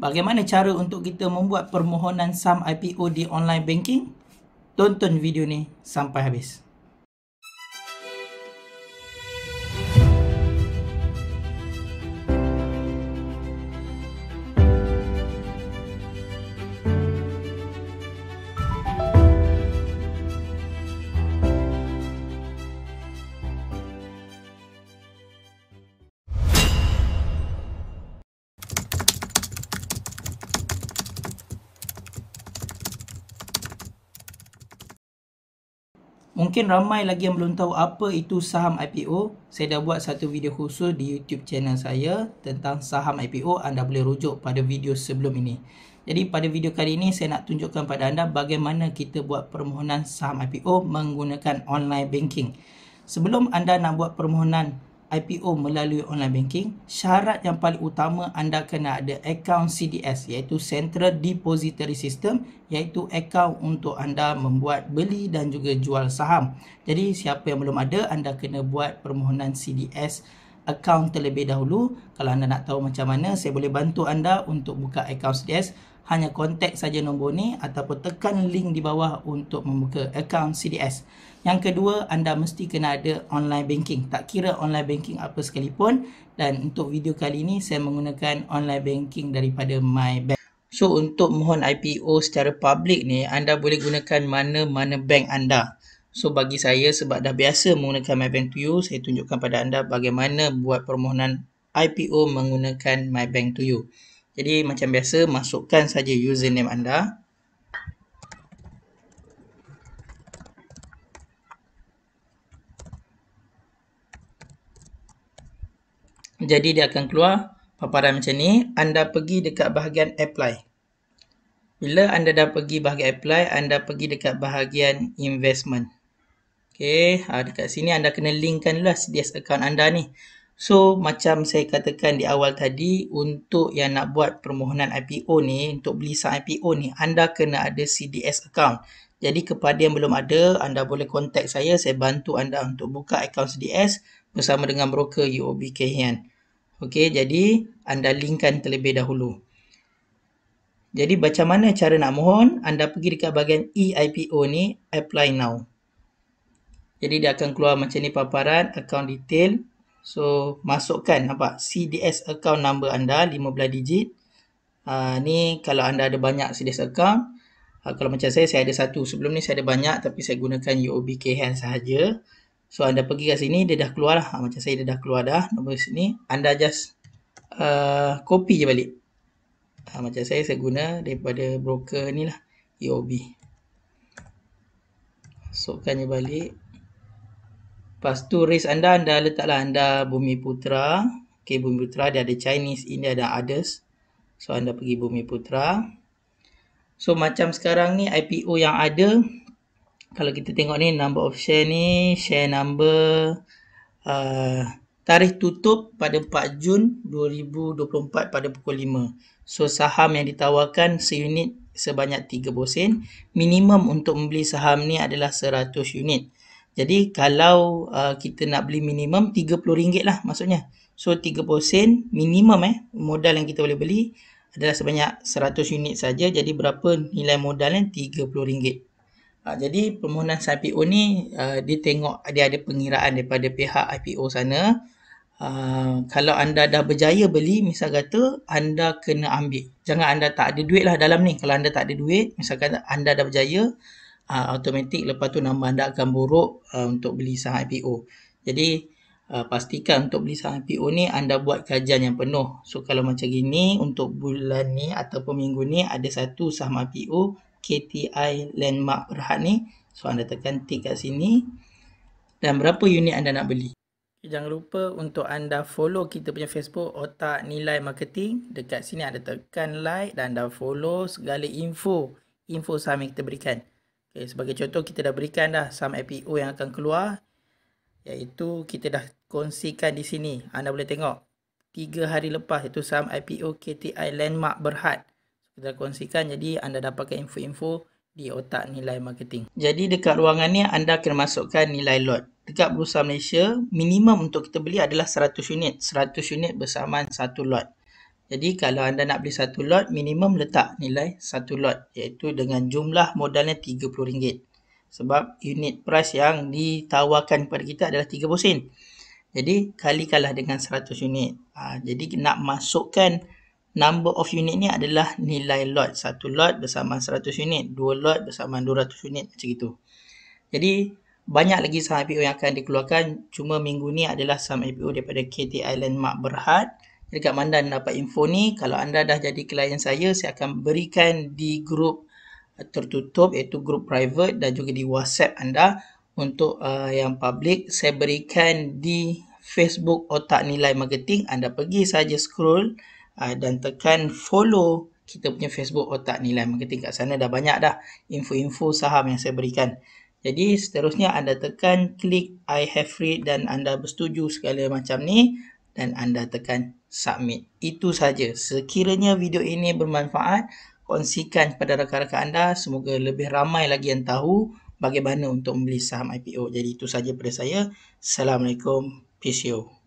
Bagaimana cara untuk kita membuat permohonan saham IPO di online banking? Tonton video ni sampai habis. Mungkin ramai lagi yang belum tahu apa itu saham IPO. Saya dah buat satu video khusus di YouTube channel saya tentang saham IPO. Anda boleh rujuk pada video sebelum ini. Jadi pada video kali ini saya nak tunjukkan pada anda bagaimana kita buat permohonan saham IPO menggunakan online banking. Sebelum anda nak buat permohonan IPO melalui online banking, syarat yang paling utama anda kena ada akaun CDS iaitu Central Depository System iaitu akaun untuk anda membuat beli dan juga jual saham. Jadi siapa yang belum ada, anda kena buat permohonan CDS akaun terlebih dahulu. Kalau anda nak tahu macam mana, saya boleh bantu anda untuk buka akaun CDS hanya kontak saja nombor ni ataupun tekan link di bawah untuk membuka akaun CDS. Yang kedua, anda mesti kena ada online banking. Tak kira online banking apa sekalipun dan untuk video kali ini saya menggunakan online banking daripada MyBank. So untuk mohon IPO secara public ni, anda boleh gunakan mana-mana bank anda. So bagi saya sebab dah biasa menggunakan mybank To you saya tunjukkan pada anda bagaimana buat permohonan IPO menggunakan mybank To you jadi macam biasa masukkan saja username anda. Jadi dia akan keluar paparan macam ni. Anda pergi dekat bahagian apply. Bila anda dah pergi bahagian apply, anda pergi dekat bahagian investment. Okay, ha, dekat sini anda kena linkkan lah CDS account anda ni. So macam saya katakan di awal tadi untuk yang nak buat permohonan IPO ni untuk beli saham IPO ni anda kena ada CDS account. Jadi kepada yang belum ada anda boleh contact saya saya bantu anda untuk buka account CDS bersama dengan broker UOB Kay Hian. Okey jadi anda linkkan terlebih dahulu. Jadi macam mana cara nak mohon? Anda pergi dekat bahagian EIPO ni apply now. Jadi dia akan keluar macam ni paparan account detail So masukkan nampak CDS account number anda 15 digit uh, Ni kalau anda ada banyak CDS account uh, Kalau macam saya, saya ada satu Sebelum ni saya ada banyak tapi saya gunakan UOB Kehan sahaja So anda pergi kat sini, dia dah keluar lah ha, Macam saya dia dah keluar dah Nombor sini, anda just uh, copy je balik ha, Macam saya, saya guna daripada broker ni lah UOB Masukkan je balik Lepas tu race anda, anda letaklah anda Bumi Putra. Okay, Bumi Putra dia ada Chinese, India ada others. So, anda pergi Bumi Putra. So, macam sekarang ni IPO yang ada. Kalau kita tengok ni, number of share ni, share number, uh, tarikh tutup pada 4 Jun 2024 pada pukul 5. So, saham yang ditawarkan seunit sebanyak 3 bosen. Minimum untuk membeli saham ni adalah 100 unit. Jadi kalau uh, kita nak beli minimum RM30 lah maksudnya. So 30 sen minimum eh modal yang kita boleh beli adalah sebanyak 100 unit saja. Jadi berapa nilai modal yang RM30. Uh, jadi permohonan IPO ni uh, dia tengok dia ada pengiraan daripada pihak IPO sana. Uh, kalau anda dah berjaya beli misal kata anda kena ambil jangan anda tak ada duit lah dalam ni kalau anda tak ada duit misalkan anda dah berjaya uh, ah, automatik lepas tu nama anda akan buruk uh, untuk beli saham IPO. Jadi uh, pastikan untuk beli saham IPO ni anda buat kajian yang penuh. So kalau macam gini untuk bulan ni ataupun minggu ni ada satu saham IPO KTI Landmark Berhad ni. So anda tekan tick kat sini dan berapa unit anda nak beli. Jangan lupa untuk anda follow kita punya Facebook Otak Nilai Marketing. Dekat sini ada tekan like dan anda follow segala info info saham yang kita berikan. Okay, sebagai contoh kita dah berikan dah saham IPO yang akan keluar iaitu kita dah kongsikan di sini. Anda boleh tengok tiga hari lepas itu saham IPO KTI Landmark Berhad. Kita dah kongsikan jadi anda dapatkan info-info di otak nilai marketing. Jadi dekat ruangan ni anda kena masukkan nilai lot. Dekat Bursa Malaysia, minimum untuk kita beli adalah 100 unit. 100 unit bersamaan 1 lot. Jadi kalau anda nak beli satu lot, minimum letak nilai satu lot iaitu dengan jumlah modalnya RM30. Sebab unit price yang ditawarkan kepada kita adalah 30 sen. Jadi kalikanlah dengan 100 unit. Ha, jadi nak masukkan number of unit ni adalah nilai lot. Satu lot bersama 100 unit, dua lot bersama 200 unit macam itu. Jadi banyak lagi saham IPO yang akan dikeluarkan. Cuma minggu ni adalah saham IPO daripada KTI Landmark Berhad dekat mana anda dapat info ni kalau anda dah jadi klien saya saya akan berikan di grup eh, tertutup iaitu grup private dan juga di WhatsApp anda untuk uh, yang public saya berikan di Facebook otak nilai marketing anda pergi saja scroll uh, dan tekan follow kita punya Facebook otak nilai marketing kat sana dah banyak dah info-info saham yang saya berikan jadi seterusnya anda tekan klik I have read dan anda bersetuju segala macam ni dan anda tekan submit. Itu saja. Sekiranya video ini bermanfaat, kongsikan kepada rakan-rakan anda. Semoga lebih ramai lagi yang tahu bagaimana untuk membeli saham IPO. Jadi itu saja pada saya. Assalamualaikum. Peace you.